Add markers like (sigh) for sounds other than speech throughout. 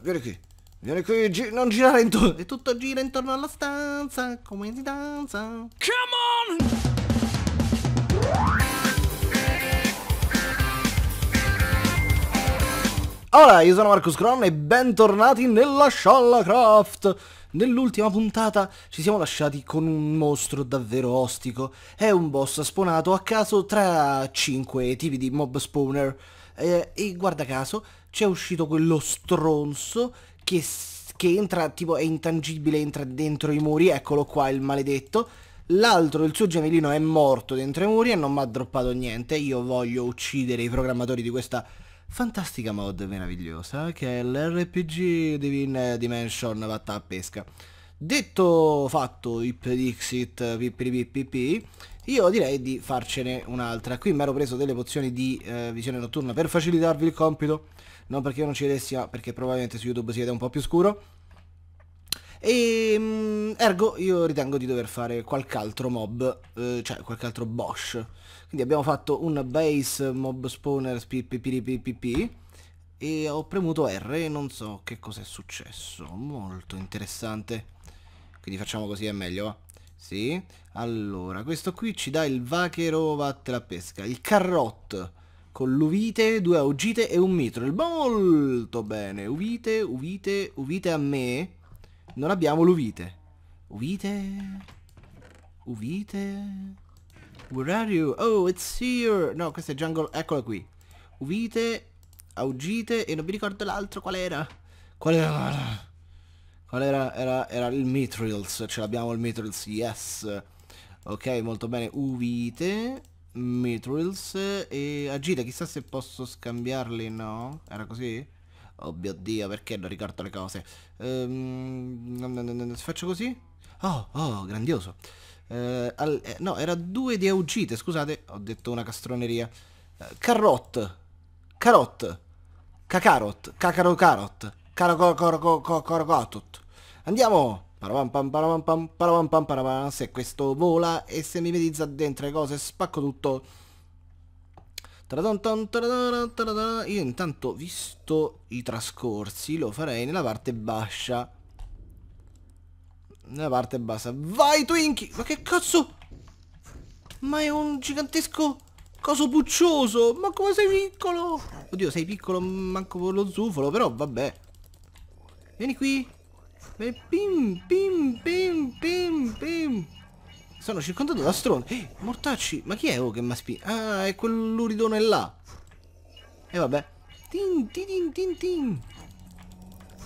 vieni qui. Vieni qui, gi non girare intorno. E tutto gira intorno alla stanza. Come si danza? Come on! Allora, io sono Marcus Cron e bentornati nella Scialla Craft. Nell'ultima puntata ci siamo lasciati con un mostro davvero ostico. È un boss spawnato a caso tra 5 tipi di mob spawner. Eh, e guarda caso, c'è uscito quello stronzo che, che entra, tipo è intangibile, entra dentro i muri, eccolo qua il maledetto. L'altro, il suo gemellino, è morto dentro i muri e non mi ha droppato niente. Io voglio uccidere i programmatori di questa fantastica mod meravigliosa che è l'RPG Divine Dimension vatta a pesca. Detto fatto, ip dixit, pippiripipipi, io direi di farcene un'altra. Qui mi ero preso delle pozioni di eh, visione notturna per facilitarvi il compito non perché io non ci vedessi, ma perché probabilmente su YouTube si vede un po' più scuro. E ehm, ergo io ritengo di dover fare qualche altro mob, eh, cioè qualche altro Bosch. Quindi abbiamo fatto un base mob spawner ppppp e ho premuto R e non so che cosa è successo. Molto interessante. Quindi facciamo così è meglio, va? Sì. Allora, questo qui ci dà il vacherovat la pesca, il carrot con l'uvite, due augite e un mitril. Molto bene. Uvite, uvite, uvite a me. Non abbiamo l'uvite. Uvite. Uvite. Where are you? Oh, it's here. No, questa è jungle. Eccola qui. Uvite, augite e non mi ricordo l'altro qual era. Qual era? Qual era? Era, era il mitrils. Ce l'abbiamo il mitrils. Yes. Ok, molto bene. Uvite. Mitrils e agita chissà se posso scambiarli, no? Era così? Oh mio dio, perché non ricordo le cose? se faccio così? Oh, oh, grandioso. Eh, al, eh, no, era due di augite, scusate, ho detto una castroneria. Eh, carrot, carot, cacarot, caro caracocorocorocotot. Andiamo! Paravan pam paravan Se questo vola e se mi mimetizza dentro le cose spacco tutto. Io intanto, visto i trascorsi, lo farei nella parte bassa Nella parte bassa. Vai Twinkie! Ma che cazzo? Ma è un gigantesco coso puccioso! Ma come sei piccolo? Oddio, sei piccolo manco per lo zufolo, però vabbè. Vieni qui. E pim, pim, pim, pim, pim. Sono circondato da strone. Eh, mortacci, ma chi è oh che mi spinge? Ah, è quell'uridone là. E vabbè. Tin, tin, tin, tin, tin.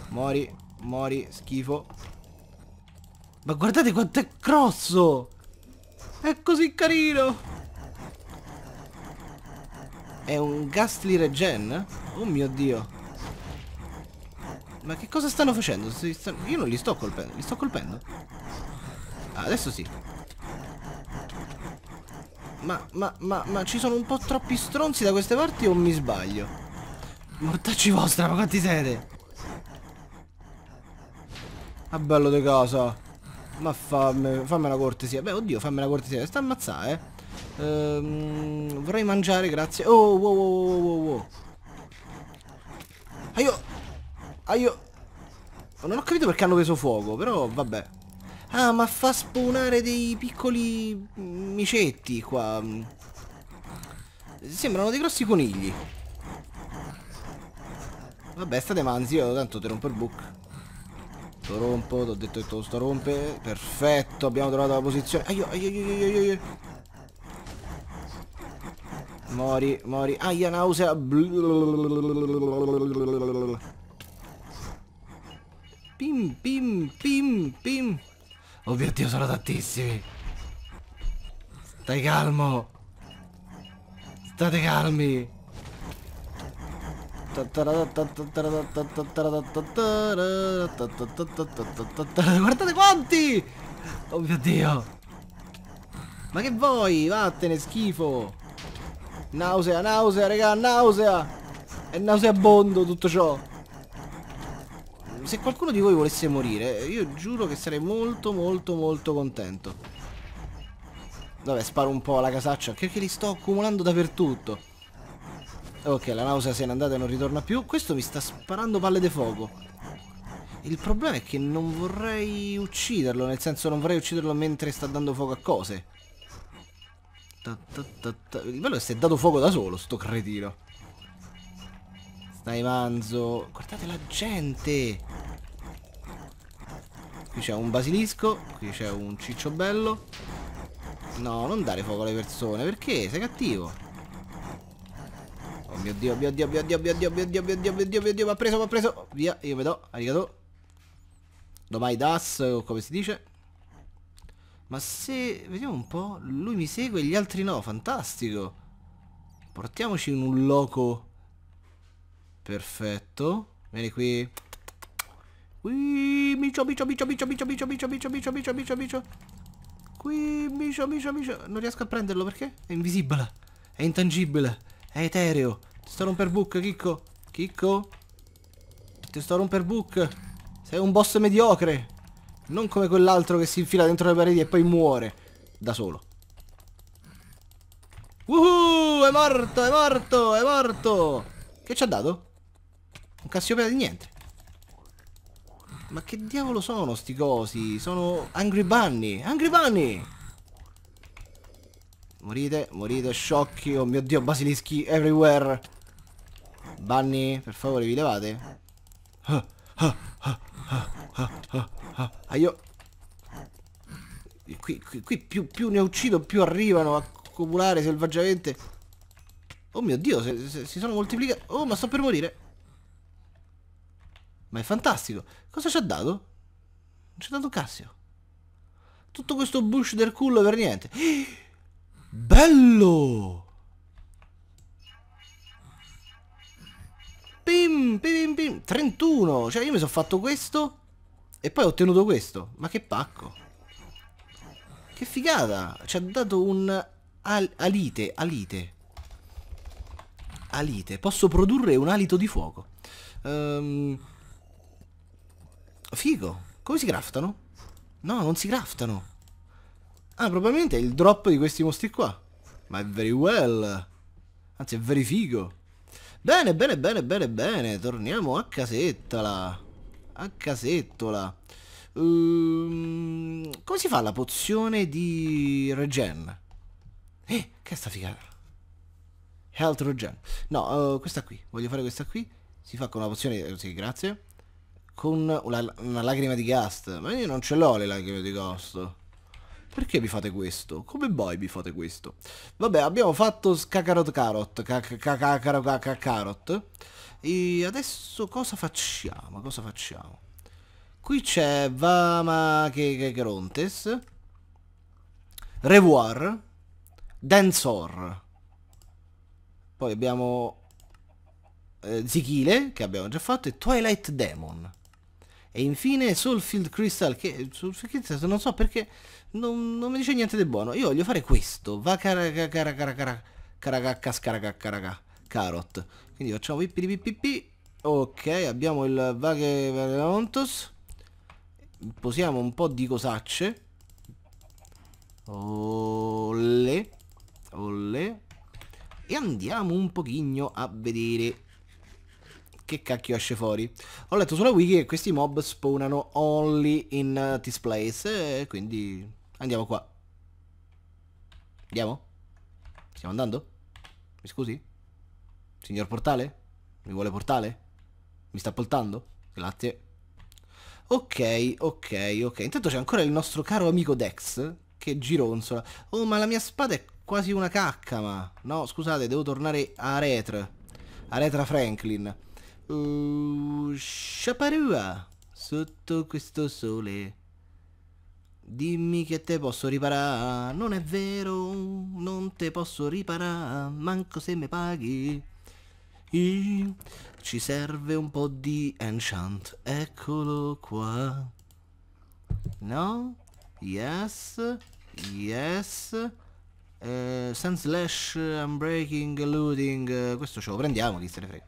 Mori, mori, schifo. Ma guardate quanto è grosso! È così carino! È un Ghastly Regen? Oh mio dio! Ma che cosa stanno facendo? Io non li sto colpendo, li sto colpendo. Ah, adesso sì. Ma, ma, ma, ma ci sono un po' troppi stronzi da queste parti o mi sbaglio? Mortacci vostra, ma quanti siete? Ah, bello di casa. Ma fammi, fammi una cortesia. Beh, oddio, fammi una cortesia. Sta ammazzare, eh. Ehm, vorrei mangiare, grazie. Oh, wow, wow, wow, wow, wow. Aio! Ah, io... Non ho capito perché hanno preso fuoco, però vabbè. Ah, ma fa spawnare dei piccoli micetti qua. Sembrano dei grossi conigli. Vabbè, state manzi, io tanto te rompo il book. Lo rompo, ti ho detto che te lo sto rompe. Perfetto, abbiamo trovato la posizione. Aio, aio, aio, aio, aio. Mori, mori. Aia, nausea. Pim, pim, pim, pim. Oh mio Dio, sono tantissimi. Stai calmo. State calmi. Guardate quanti! Oh mio Dio! Ma che vuoi? Vattene, schifo! Nausea, nausea, regà, nausea! È nauseabondo tutto ciò! se qualcuno di voi volesse morire, io giuro che sarei molto molto molto contento. Vabbè, sparo un po' alla casaccia, che, che li sto accumulando dappertutto. Ok, la nausea se n'è andata e non ritorna più. Questo mi sta sparando palle di fuoco. Il problema è che non vorrei ucciderlo, nel senso non vorrei ucciderlo mentre sta dando fuoco a cose. Il bello è se è dato fuoco da solo, sto cretino. Dai manzo Guardate la gente. Qui c'è un basilisco. Qui c'è un ciccio bello No, non dare fuoco alle persone. Perché? Sei cattivo. Oh mio dio, mio dio, mio dio, mio dio, mio dio, mio dio, mio dio, mio dio. Mi ha preso, mi ha preso. Via, io vedo. Arigato. Domai das, o come si dice. Ma se... Vediamo un po'. Lui mi segue e gli altri no. Fantastico. Portiamoci in un loco Perfetto. Vieni qui. Qui, micio, micio, micio, micio, micio, micio, micio, micio, micio, micio, micio, micio. Qui, micio, micio, micio. Non riesco a prenderlo perché? È invisibile. È intangibile. È etereo. Ti sto a romper book, Chicco. Chicco. Ti sto a romper book. Sei un boss mediocre. Non come quell'altro che si infila dentro le pareti e poi muore. Da solo. Woohoo! È morto, è morto, è morto! Che ci ha dato? Un Cassiopea di niente. Ma che diavolo sono sti cosi? Sono Angry Bunny. Angry Bunny! Morite, morite, sciocchi. Oh mio dio, basilischi everywhere. Bunny, per favore, vi levate. Aio. Qui, qui, qui più, più, ne uccido, più arrivano a copulare selvaggiamente. Oh mio dio, se, se, si sono moltiplicati. Oh, ma sto per morire. Ma è fantastico. Cosa ci ha dato? Non ci ha dato un cassio. Tutto questo bush del culo per niente. (gasps) Bello! Pim, pim, pim. 31. Cioè io mi sono fatto questo e poi ho ottenuto questo. Ma che pacco. Che figata. Ci ha dato un al alite, alite. Alite. Posso produrre un alito di fuoco. Ehm... Um... Figo. Come si craftano? No, non si craftano. Ah, probabilmente è il drop di questi mostri qua. Ma è very well. Anzi, è very figo. Bene, bene, bene, bene, bene. Torniamo a casettala. A casettola. Um, come si fa la pozione di regen? Eh, che è sta figata. Health regen. No, uh, questa qui. Voglio fare questa qui. Si fa con la pozione... Eh, sì, grazie con una, una lacrima di gast. Ma io non ce l'ho le lacrime di gast. Perché vi fate questo? Come voi vi fate questo? Vabbè, abbiamo fatto Scacarot Carot, Cacarot Carot. E adesso cosa facciamo? Cosa facciamo? Qui c'è Vama che Gerontes, Revoir, Densor. Poi abbiamo eh, Zichile, che abbiamo già fatto, e Twilight Demon. E infine Soulfield Crystal, che Soulfield Crystal non so perché non, non mi dice niente di buono. Io voglio fare questo. Va caraca caraca caraca caraca carot. Quindi facciamo pippi Ok, abbiamo il Vage Vareontos. Posiamo un po' di cosacce. Olle. E andiamo un pochino a vedere che cacchio esce fuori. Ho letto sulla wiki che questi mob spawnano only in uh, this place, e quindi andiamo qua. Andiamo? Stiamo andando? Mi scusi? Signor portale? Mi vuole portale? Mi sta portando? Grazie. Ok, ok, ok. Intanto c'è ancora il nostro caro amico Dex che gironzola. Oh, ma la mia spada è quasi una cacca, ma... No, scusate, devo tornare a Retra. A Retra Franklin. Uh, Sciaparua sotto questo sole Dimmi che te posso riparare, non è vero, non te posso riparare, manco se me paghi. I, ci serve un po' di enchant, eccolo qua. No? Yes? Yes? Eh, Sandslash, Unbreaking, looting, eh, questo ce lo prendiamo, chi se ne frega.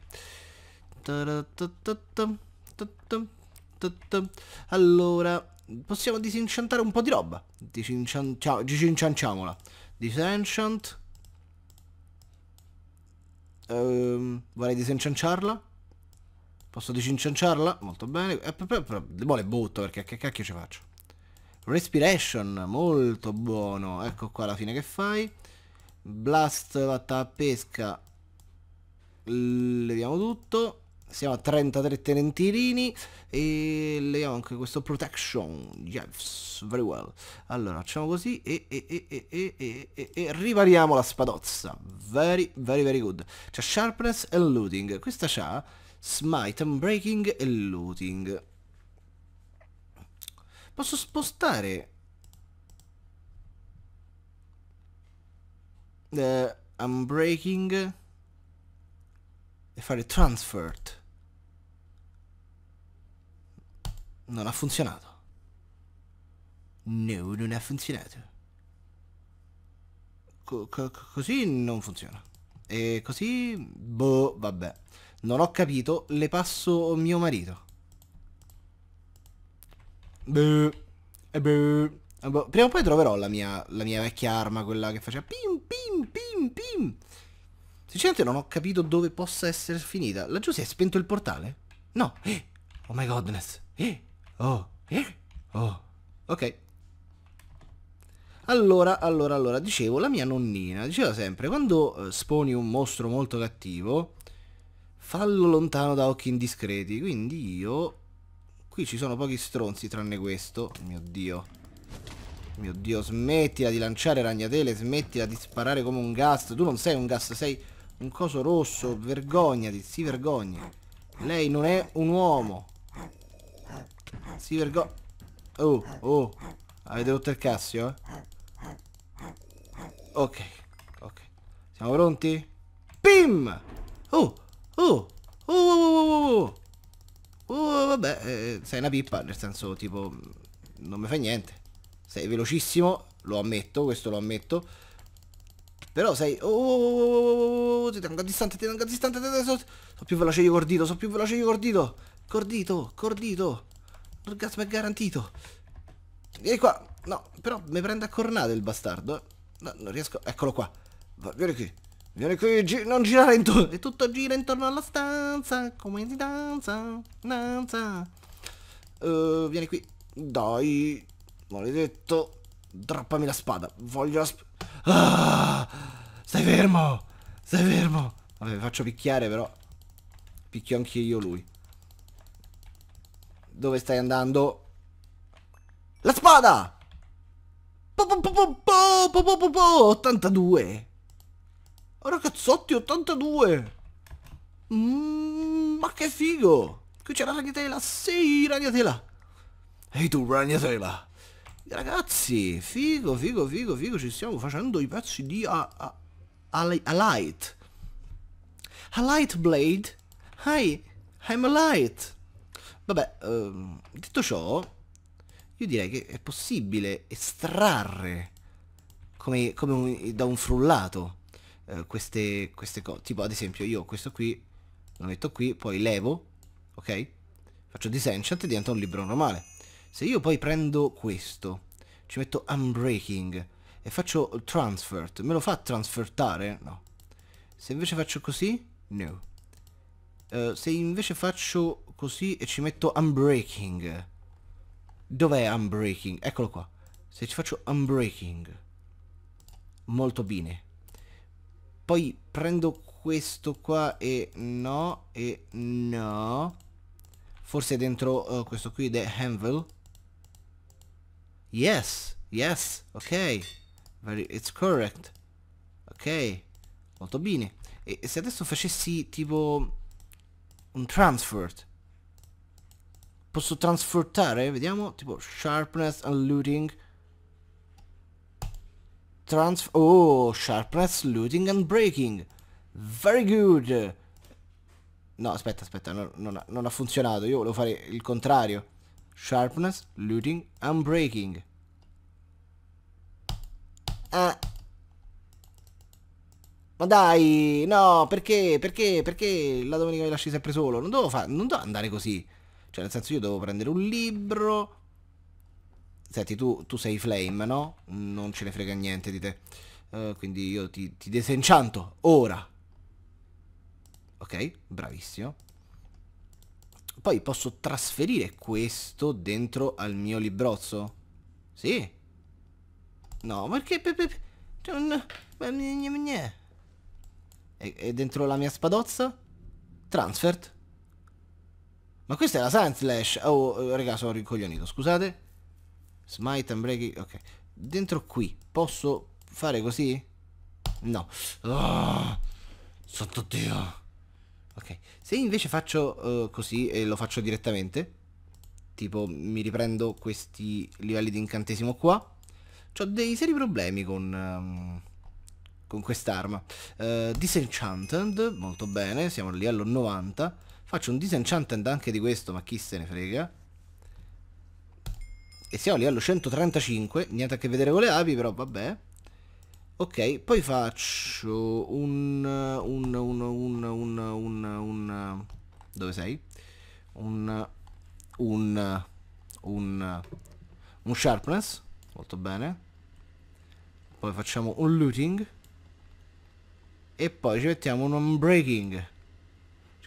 Allora, possiamo disinchantare un po' di roba. Disinchanciamola. Disenchant. Um, ehm, vorrei disinchanciarla. Posso disinchanciarla? Molto bene. Eh, però, le butto perché che cacchio ci faccio? Respiration, molto buono. Ecco qua alla fine che fai. Blast, vatta a pesca. Leviamo tutto siamo a 33 tenentirini e leviamo anche questo protection yes very well allora facciamo così e, e, e, e ripariamo la spadozza very very very good c'è sharpness e looting questa c'ha smite and breaking e looting posso spostare uh, unbreaking e fare transfert Non ha funzionato. No, non ha funzionato. Co co così non funziona. E così... Boh, vabbè. Non ho capito, le passo mio marito. Beh, eh boh, beh. Prima o poi troverò la mia, la mia vecchia arma, quella che faceva pim pim pim pim. Sinceramente non ho capito dove possa essere finita. Laggiù si è spento il portale? No. Eh, (gasps) oh my godness. Eh. Oh. Eh? Oh. Ok. Allora, allora, allora, dicevo, la mia nonnina diceva sempre, quando eh, sponi un mostro molto cattivo, fallo lontano da occhi indiscreti, quindi io... Qui ci sono pochi stronzi, tranne questo. Mio Dio. Mio Dio, smettila di lanciare ragnatele, smettila di sparare come un gas. Tu non sei un gas, sei un coso rosso, vergognati, si vergogna. Lei non è un uomo. Si vergogna. Oh, oh. Avete rotto il cassio? Ok, ok. Siamo pronti? Pim! Oh, oh, oh, oh, oh, oh, vabbè, sei una pippa, nel senso, tipo, non mi fai niente. Sei velocissimo, lo ammetto, questo lo ammetto. Però sei... Oh, oh, oh, oh, ti tengo a distante, ti tengo a distante, sono più veloce di cordito, sono più veloce io cordito. Cordito, cordito. L'orgasmo è garantito. Vieni qua. No, però mi prende a cornate il bastardo. Eh. No, non riesco. Eccolo qua. Va, vieni qui. Vieni qui, gi non girare intorno. E tutto gira intorno alla stanza. Come si danza? Danza. Uh, vieni qui. Dai. Maledetto. Droppami la spada. Voglio la spada. Ah, stai fermo. Stai fermo. Vabbè, faccio picchiare però. Picchio anche io lui dove stai andando. La spada! 82! Ora cazzotti, 82! Mm, ma che figo! Qui c'è la ragnatela! Sì, ragnatela! Ehi tu, ragnatela! Ragazzi, figo, figo, figo, figo, ci stiamo facendo i pezzi di a, a, a, a light. A light blade? Hi, I'm a light. Vabbè, ehm, detto ciò, io direi che è possibile estrarre come, come un, da un frullato eh, queste, queste cose. Tipo, ad esempio, io questo qui lo metto qui, poi levo, ok? Faccio disenchant e diventa un libro normale. Se io poi prendo questo, ci metto unbreaking e faccio transfert, me lo fa transfertare? No. Se invece faccio così? No. Uh, se invece faccio così e ci metto unbreaking. Dov'è unbreaking? Eccolo qua. Se ci faccio unbreaking. Molto bene. Poi prendo questo qua e no e no. Forse è dentro uh, questo qui The Anvil. Yes, yes, ok. Very, it's correct. Ok, molto bene. E, e se adesso facessi tipo un transfer Posso trasfruttare? Vediamo. Tipo sharpness and looting. Transf oh, sharpness, looting and breaking. Very good. No, aspetta, aspetta, non, non, ha, non ha funzionato. Io volevo fare il contrario. Sharpness, looting and breaking. Ah. Ma dai, no, perché, perché, perché la domenica mi lasci sempre solo? Non devo, non devo andare così. Cioè, nel senso, io devo prendere un libro... Senti, tu, tu sei Flame, no? Non ce ne frega niente di te. Uh, quindi io ti, ti desencianto ora. Ok, bravissimo. Poi posso trasferire questo dentro al mio librozzo? Sì. No, ma perché... È cioè, dentro la mia spadozza? Transferred. Ma questa è la Sand Slash. Oh, eh, raga, sono ricoglionito. scusate. Smite and breaking, ok. Dentro qui, posso fare così? No. Oh, santo Dio. Ok, se invece faccio uh, così e lo faccio direttamente, tipo mi riprendo questi livelli di incantesimo qua, ho dei seri problemi con... Um, con quest'arma uh, eh, Disenchanted, molto bene, siamo al livello 90 Faccio un disenchantment anche di questo, ma chi se ne frega. E siamo a livello 135, niente a che vedere con le api, però vabbè. Ok, poi faccio un... un... un... un... un... un... un dove sei? Un... un... un... un sharpness, molto bene. Poi facciamo un looting. E poi ci mettiamo un unbreaking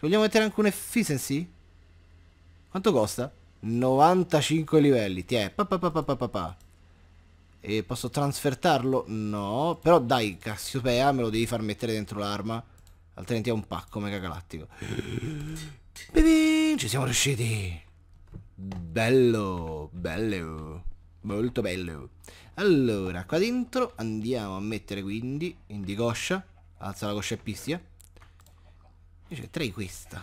vogliamo mettere anche un efficiency? Quanto costa? 95 livelli, ti è. Pa, pa, pa, e posso trasfertarlo? No. Però dai, Cassiopea, me lo devi far mettere dentro l'arma. Altrimenti è un pacco mega galattico. ci siamo riusciti. Bello, bello. Molto bello. Allora, qua dentro andiamo a mettere quindi in Alza la coscia e pistia. Invece 3 questa.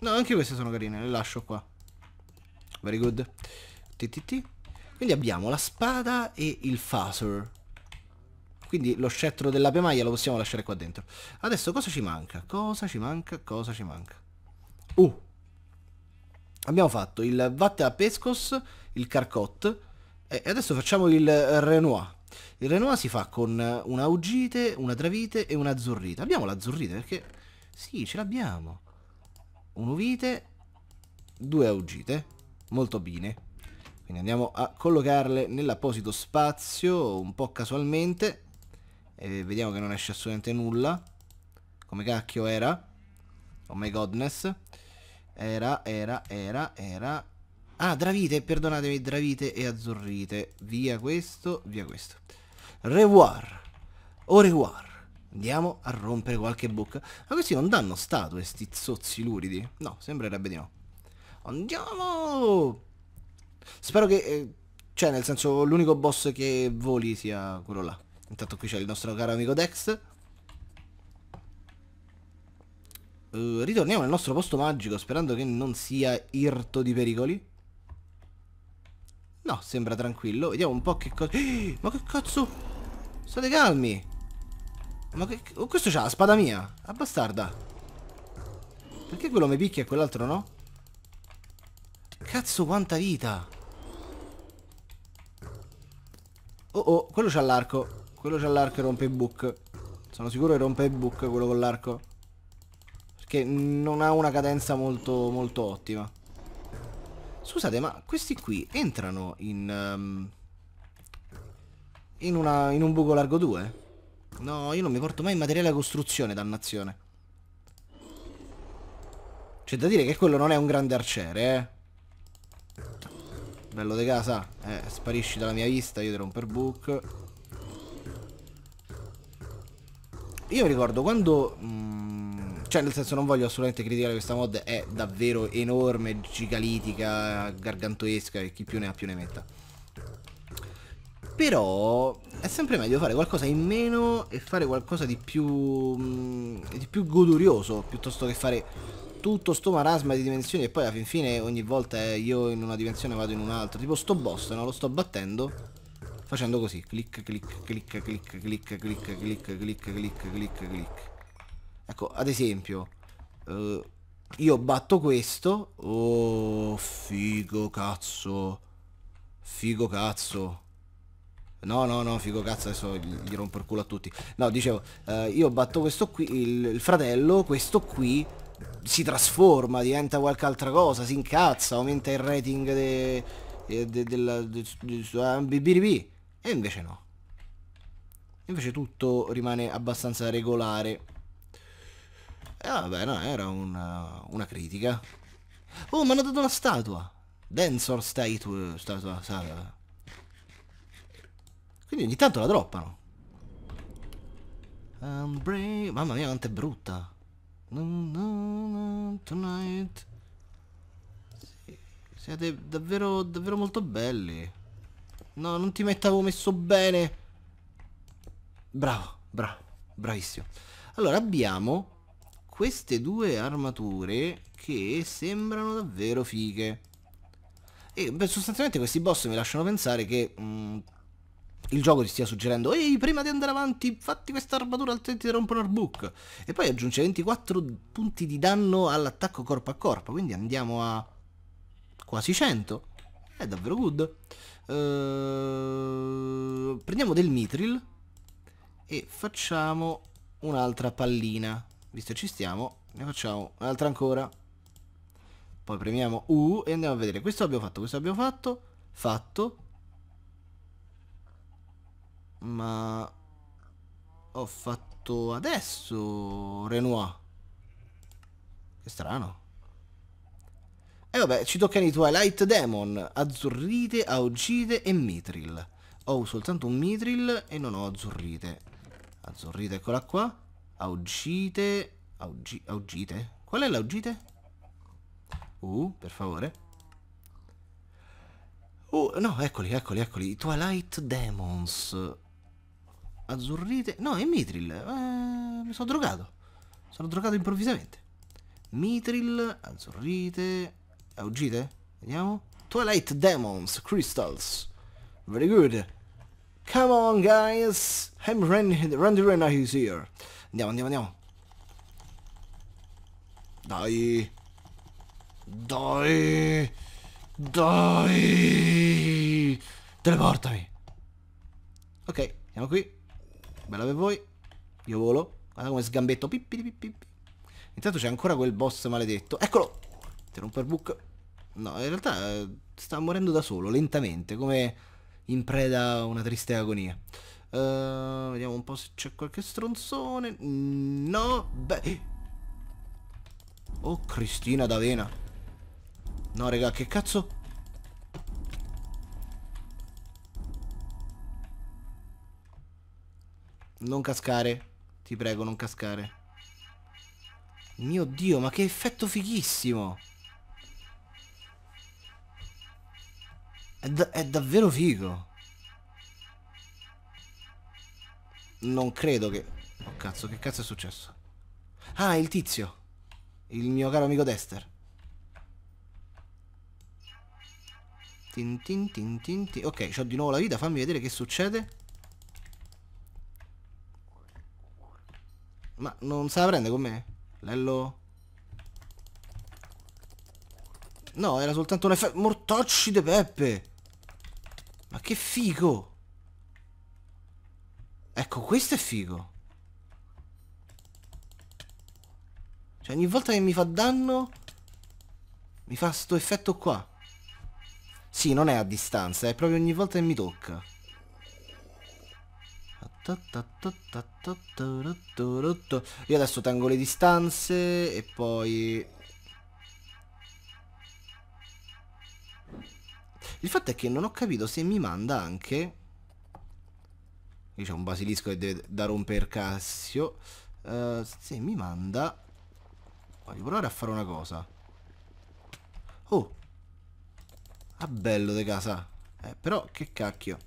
No, anche queste sono carine, le lascio qua. Very good. TTT. Quindi abbiamo la spada e il phaser. Quindi lo scettro della maglia lo possiamo lasciare qua dentro. Adesso cosa ci manca? Cosa ci manca? Cosa ci manca? Uh. Abbiamo fatto il vatte a pescos, il carcot e adesso facciamo il Renoir. Il Renoir si fa con una ugite, una travite e una zurrita. Abbiamo la zurrita perché sì, ce l'abbiamo. Un uvite, due augite. Molto bene. Quindi andiamo a collocarle nell'apposito spazio, un po' casualmente. E vediamo che non esce assolutamente nulla. Come cacchio era? Oh my godness. Era, era, era, era... Ah, dravite, perdonatemi, dravite e azzurrite. Via questo, via questo. Revoir. Au revoir. Andiamo a rompere qualche bocca. Ma questi non danno statue, sti zozzi luridi. No, sembrerebbe di no. Andiamo! Spero che... Eh, cioè, nel senso, l'unico boss che voli sia quello là. Intanto qui c'è il nostro caro amico Dex. Uh, ritorniamo al nostro posto magico, sperando che non sia irto di pericoli. No, sembra tranquillo. Vediamo un po' che cosa... (gasps) ma che cazzo? State calmi! Ma che... questo c'ha la spada mia. A bastarda. Perché quello mi picchia e quell'altro no? Cazzo quanta vita. Oh oh, quello c'ha l'arco. Quello c'ha l'arco e rompe il book. Sono sicuro che rompe il book quello con l'arco. Perché non ha una cadenza molto, molto ottima. Scusate, ma questi qui entrano in... Um, in, una, in un buco largo 2? No, io non mi porto mai materiale a costruzione, dannazione. C'è da dire che quello non è un grande arciere, eh. Bello di casa. Eh, sparisci dalla mia vista, io ti rompo il book. Io mi ricordo quando... Mh, mm, cioè, nel senso, non voglio assolutamente criticare questa mod, è davvero enorme, gigalitica, gargantuesca, e chi più ne ha più ne metta. Però è sempre meglio fare qualcosa in meno e fare qualcosa di più, di più godurioso piuttosto che fare tutto sto marasma di dimensioni e poi alla fin fine ogni volta io in una dimensione vado in un'altra. Tipo sto boss, no? Lo sto battendo facendo così. Clic, clic, clic, clic, clic, clic, clic, clic, clic, clic, clic. Ecco, ad esempio, uh, io batto questo. Oh, figo cazzo. Figo cazzo. No, no, no, figo cazzo, adesso gli rompo il culo a tutti. No, dicevo, eh, io batto questo qui, il, il, fratello, questo qui si trasforma, diventa qualche altra cosa, si incazza, aumenta il rating de, eh, de, de, della de, eh, BBB. E invece no. Invece tutto rimane abbastanza regolare. E eh, vabbè, no, era una, eh, una critica. Oh, mi hanno dato una statua. Densor statue, statua, statua. Quindi ogni tanto la droppano. Ehm, mamma mia quanto è brutta. Tonight. siete davvero, davvero molto belli. No, non ti mettavo messo bene. Bravo, bravo, bravissimo. Allora abbiamo queste due armature che sembrano davvero fighe. E beh, sostanzialmente questi boss mi lasciano pensare che mh, mm, il gioco ti stia suggerendo ehi prima di andare avanti fatti questa armatura altrimenti ti rompono il book e poi aggiunge 24 punti di danno all'attacco corpo a corpo quindi andiamo a quasi 100 è davvero good uh, prendiamo del mitril e facciamo un'altra pallina visto che ci stiamo ne facciamo un'altra ancora poi premiamo U e andiamo a vedere questo abbiamo fatto questo abbiamo fatto fatto ma ho fatto adesso Renoir. Che strano. E eh, vabbè, ci toccano i Twilight Demon, Azzurrite, Augite e mitril. Ho soltanto un mitril e non ho Azzurrite. Azzurrite, eccola qua. Augite... Augi, augite? Qual è l'Augite? Uh, per favore. Uh, no, eccoli, eccoli, eccoli. Twilight Demons. Azzurrite. No, è Mitril. Eh, mi sono drogato. Sono drogato improvvisamente. Mitril, azzurrite. Augite? Eh, Vediamo. Twilight Demons, Crystals. Very good. Come on, guys. I'm Randy, Renna Rena is here. Andiamo, andiamo, andiamo. Dai. Dai. Dai. Teleportami. Ok, siamo qui bella per voi. Io volo. Guarda come sgambetto. Pippi, pippi, Intanto c'è ancora quel boss maledetto. Eccolo! Ti book. No, in realtà eh, sta morendo da solo, lentamente, come in preda a una triste agonia. Uh, vediamo un po' se c'è qualche stronzone. Mm, no, beh. Oh, Cristina d'Avena. No, raga, che cazzo? Non cascare. Ti prego, non cascare. Mio Dio, ma che effetto fighissimo. È, da è davvero figo. Non credo che... Oh cazzo, che cazzo è successo? Ah, il tizio. Il mio caro amico Dester. Tin tin tin tin tin. Ok, ho di nuovo la vita, fammi vedere che succede. Ma non se la prende con me? Lello? No, era soltanto un effetto... Mortocci de Peppe! Ma che figo! Ecco, questo è figo! Cioè, ogni volta che mi fa danno... Mi fa sto effetto qua. Sì, non è a distanza, è proprio ogni volta che mi tocca. Io adesso tengo le distanze e poi... Il fatto è che non ho capito se mi manda anche... Qui c'è un basilisco che deve da romper Cassio. Uh, se mi manda... Voglio provare a fare una cosa. Oh! Ah bello de casa. Eh, però che cacchio.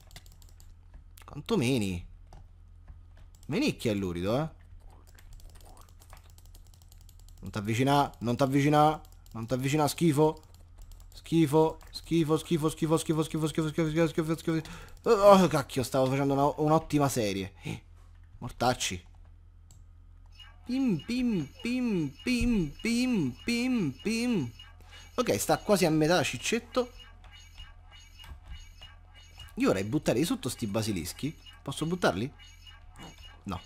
Quanto meni? Menicchia è lurido, eh. Non t'avvicina, non t'avvicina, non t'avvicina, schifo. Schifo, schifo, schifo, schifo, schifo, schifo, schifo, schifo, schifo, schifo, schifo. Oh, cacchio, stavo facendo un'ottima serie. Mortacci. Pim, pim, pim, pim, pim, pim, pim. Ok, sta quasi a metà ciccetto. Io vorrei buttare di sotto sti basilischi. Posso buttarli? No.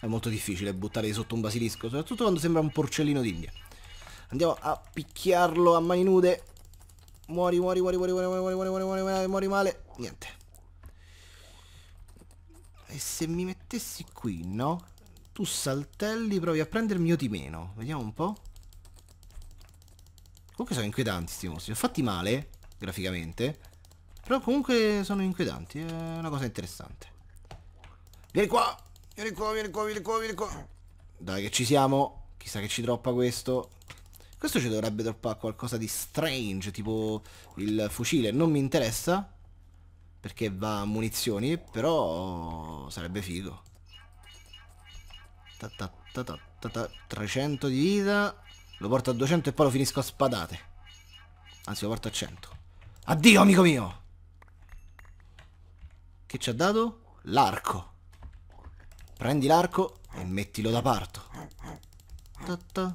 È molto difficile buttare sotto un basilisco, soprattutto quando sembra un porcellino d'India. Andiamo a picchiarlo a mani nude. Muori, muori, muori, muori, muori, muori, muori, muori, muori, muori, muori male. Niente. E se mi mettessi qui, no? Tu saltelli, provi a prendermi io di meno. Vediamo un po'. Comunque sono inquietanti sti mostri. Sono fatti male, graficamente. Però comunque sono inquietanti. È una cosa interessante. Vieni qua, vieni qua, vieni qua, vieni qua, vieni qua. Dai che ci siamo. Chissà che ci troppa questo. Questo ci dovrebbe droppare qualcosa di strange, tipo il fucile. Non mi interessa, perché va a munizioni, però sarebbe figo. Ta ta ta ta 300 di vita. Lo porto a 200 e poi lo finisco a spadate. Anzi, lo porto a 100. Addio, amico mio! Che ci ha dato? L'arco. Prendi l'arco e mettilo da parto. parte.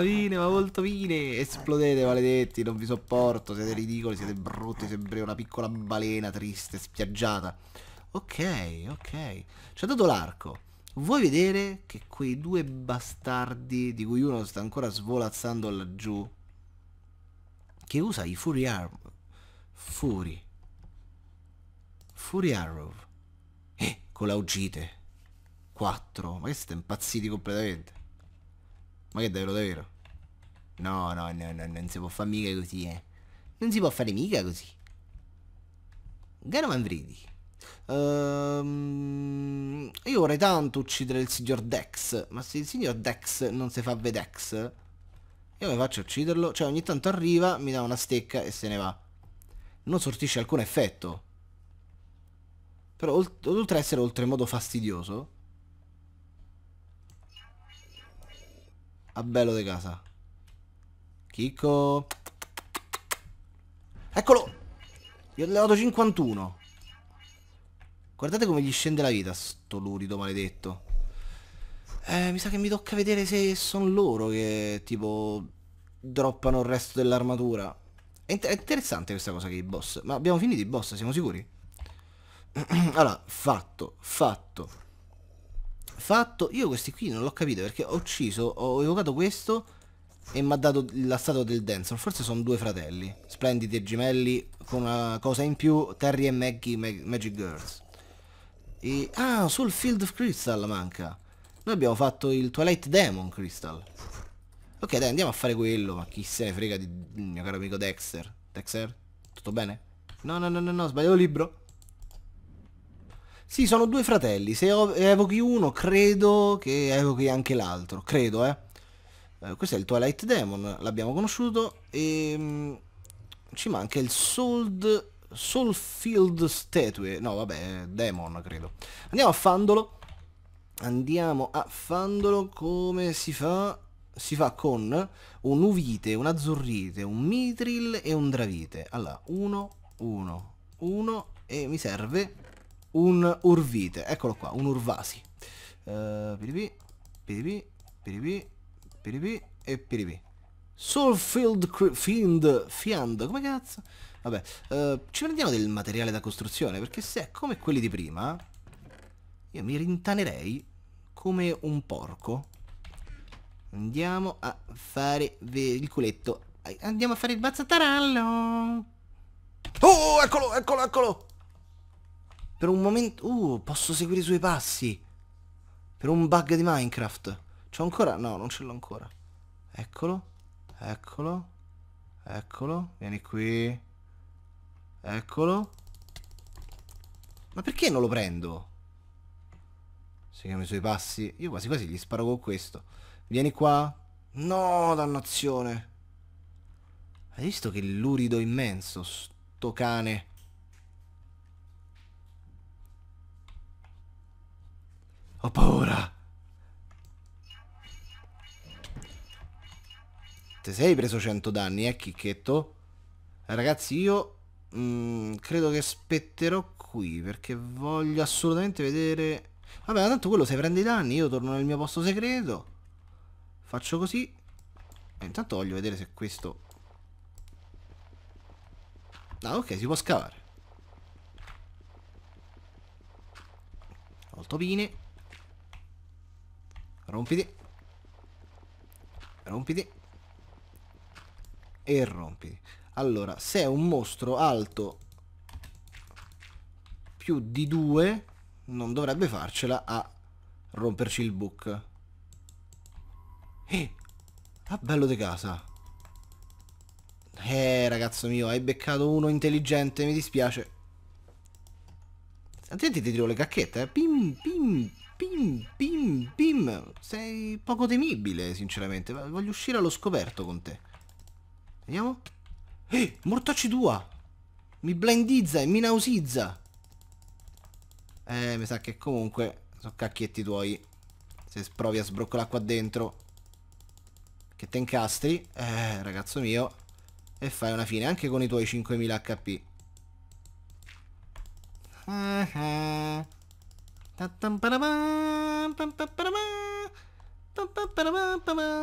vine, ma molto vine. Esplodete, maledetti, non vi sopporto. Siete ridicoli, siete brutti, sembri una piccola balena triste, spiaggiata. Ok, ok. Ci ha dato l'arco. Vuoi vedere che quei due bastardi, di cui uno sta ancora svolazzando laggiù, che usa i Fury Arrow? Fury. Fury Arrow. Eh, con la uggite. 4. Ma che siete impazziti completamente. Ma che davvero davvero? No, no, no, no, non si può fare mica così, eh. Non si può fare mica così. Gano Manvridi. Um, ehm, io vorrei tanto uccidere il signor Dex, ma se il signor Dex non si fa vedex, io mi faccio ucciderlo. Cioè ogni tanto arriva, mi dà una stecca e se ne va. Non sortisce alcun effetto. Però oltre ad essere oltremodo fastidioso, a bello di casa. Chicco. Eccolo! Gli ho levato 51. Guardate come gli scende la vita, sto lurido maledetto. Eh, mi sa che mi tocca vedere se sono loro che, tipo, droppano il resto dell'armatura. È, inter è interessante questa cosa che i boss... Ma abbiamo finito i boss, siamo sicuri? (clears throat) allora, fatto, fatto fatto... Io questi qui non l'ho capito perché ho ucciso, ho evocato questo e mi ha dato la statua del Densor. Forse sono due fratelli, splendidi e gemelli con una cosa in più, Terry e Maggie Mag Magic Girls. E... Ah, sul Field of Crystal manca. Noi abbiamo fatto il Twilight Demon Crystal. Ok, dai, andiamo a fare quello, ma chi se ne frega di mio caro amico Dexter. Dexter? Tutto bene? No, no, no, no, no, sbaglio libro. Sì, sono due fratelli. Se evochi uno, credo che evochi anche l'altro. Credo, eh. eh questo è il Twilight Demon, l'abbiamo conosciuto. E ehm, ci manca il Sold... Soulfield Statue. No, vabbè, Demon, credo. Andiamo a Fandolo. Andiamo a Fandolo. Come si fa? Si fa con un Uvite, un Azzurrite, un Mitril e un Dravite. Allora, uno, uno, uno. e mi serve un Urvite, eccolo qua, un Urvasi. Eh, piripi, piripi, piripi, piripi e piripi. Soulfield Fiend, Fiend, come cazzo? Vabbè, uh, ci prendiamo del materiale da costruzione, perché se è come quelli di prima, io mi rintanerei come un porco. Andiamo a fare il culetto. Andiamo a fare il bazzatarallo. Oh, eccolo, eccolo, eccolo. Per un momento... Uh, posso seguire i suoi passi. Per un bug di Minecraft. C'ho ancora? No, non ce l'ho ancora. Eccolo. Eccolo. Eccolo. Vieni qui. Eccolo. Ma perché non lo prendo? Seguiamo i suoi passi. Io quasi quasi gli sparo con questo. Vieni qua. No, dannazione. Hai visto che lurido immenso, sto cane? Ho paura. Te sei preso 100 danni, eh, Chicchetto? Eh, ragazzi, io mh, mm, credo che aspetterò qui, perché voglio assolutamente vedere... Vabbè, ma tanto quello se prende i danni, io torno nel mio posto segreto. Faccio così. E eh, intanto voglio vedere se questo... Ah, ok, si può scavare. Molto bene. Rompiti. Rompiti. E rompiti. Allora, se è un mostro alto più di 2, non dovrebbe farcela a romperci il book. Eh, ah, bello di casa. Eh, ragazzo mio, hai beccato uno intelligente, mi dispiace. Senti, ti tiro le cacchette, eh. Pim, pim, Pim, pim, pim. Sei poco temibile, sinceramente. Voglio uscire allo scoperto con te. Vediamo. Eh, mortacci tua. Mi blindizza e mi nausizza. Eh, mi sa che comunque sono cacchietti tuoi. Se provi a sbroccolare qua dentro. Che te incastri. Eh, ragazzo mio. E fai una fine anche con i tuoi 5000 HP. Ah ah.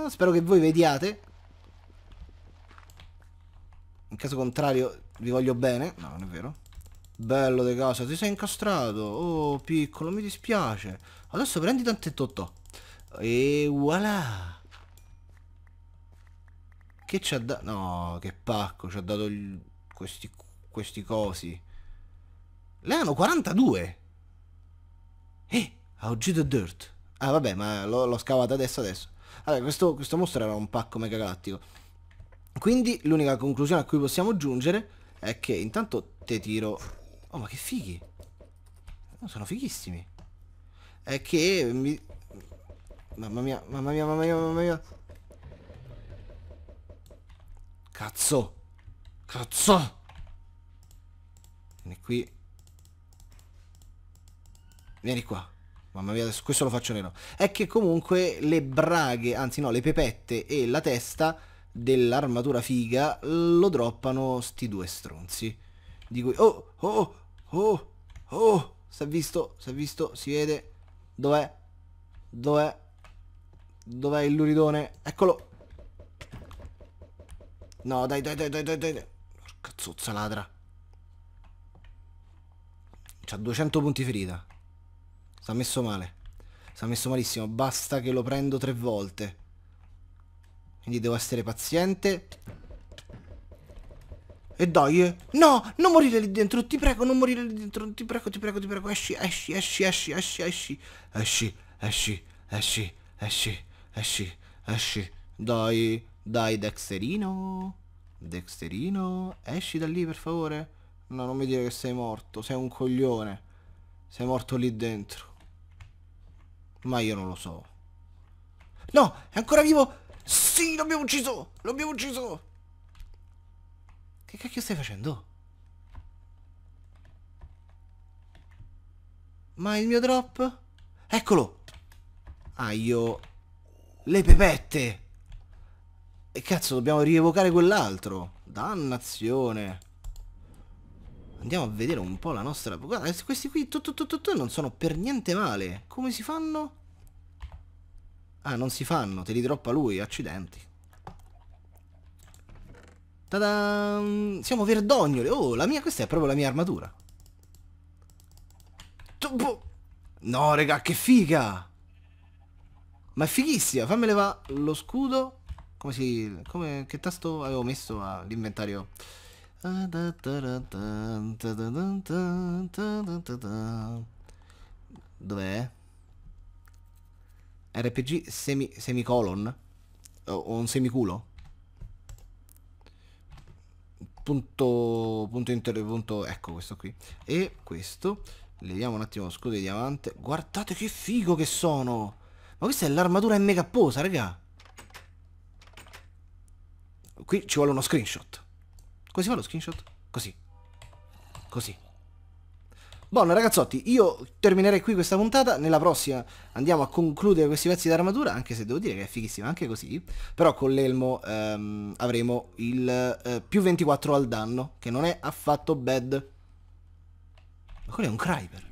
Spero che voi vediate. In caso contrario vi voglio bene. No, non è vero. Bello de casa, ti sei incastrato. Oh, piccolo, mi dispiace. Adesso prendi tante totto. E voilà. Che ci ha dato... No, che pacco, ci ha dato gli... questi... questi cosi. Le hanno 42. Eh, ha ucciso Dirt. Ah vabbè, ma l'ho, l'ho scavata adesso adesso. Allora, questo, questo mostro era un pacco mega galattico. Quindi l'unica conclusione a cui possiamo giungere è che intanto te tiro... Oh ma che fighi! Sono fighissimi! È che mi... Mamma mia, mamma mia, mamma mia, mamma mia! Cazzo! Cazzo! Vieni qui. Vieni qua. Mamma mia, adesso questo lo faccio nero. È che comunque le braghe, anzi no, le pepette e la testa dell'armatura figa lo droppano sti due stronzi. Di cui... Oh, oh, oh, oh, si è visto, si è visto, si vede. Dov'è? Dov'è? Dov'è il luridone? Eccolo. No, dai, dai, dai, dai, dai, dai. Porca zozza ladra. C'ha 200 punti ferita. Sta messo male. Sta messo malissimo. Basta che lo prendo tre volte. Quindi devo essere paziente. E dai, eh. no, non morire lì dentro, ti prego, non morire lì dentro, ti prego, ti prego, ti prego, esci, esci, esci, esci, esci, esci, esci, esci, esci, esci, esci, esci, dai, dai, Dexterino, Dexterino, esci da lì per favore, no, non mi dire che sei morto, sei un coglione, sei morto lì dentro. Ma io non lo so. No, è ancora vivo! Sì, l'abbiamo ucciso! L'abbiamo ucciso! Che cacchio stai facendo? Ma il mio drop? Eccolo! Ah, io... Le pepette! E cazzo, dobbiamo rievocare quell'altro! Dannazione! Andiamo a vedere un po' la nostra... Guarda, questi qui tutto, tutto, tutto, non sono per niente male. Come si fanno? Ah, non si fanno. Te li droppa lui. Accidenti. Tada! Siamo verdognole. Oh, la mia... Questa è proprio la mia armatura. Boh! No, raga, che figa! Ma è fighissima. Fammi levare lo scudo. Come si... Come... Che tasto avevo messo all'inventario? Dov'è? RPG semi, semicolon? O un semiculo? Punto, punto intero, punto, ecco questo qui. E questo, leviamo un attimo lo scudo di diamante. Guardate che figo che sono! Ma questa è l'armatura MK posa, raga! Qui ci vuole uno screenshot. Così fa lo screenshot? Così. Così. Buono ragazzotti, io terminerei qui questa puntata, nella prossima andiamo a concludere questi pezzi d'armatura, anche se devo dire che è fighissima anche così, però con l'elmo ehm, avremo il eh, più 24 al danno, che non è affatto bad. Ma quello è un Kryber.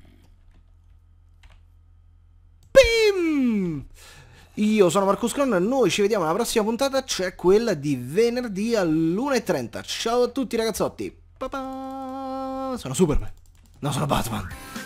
Pim! Io sono Marco Scron, noi ci vediamo alla prossima puntata, cioè quella di venerdì all'1.30. Ciao a tutti ragazzotti! Pa -pa! Sono Superman! No, sono Batman!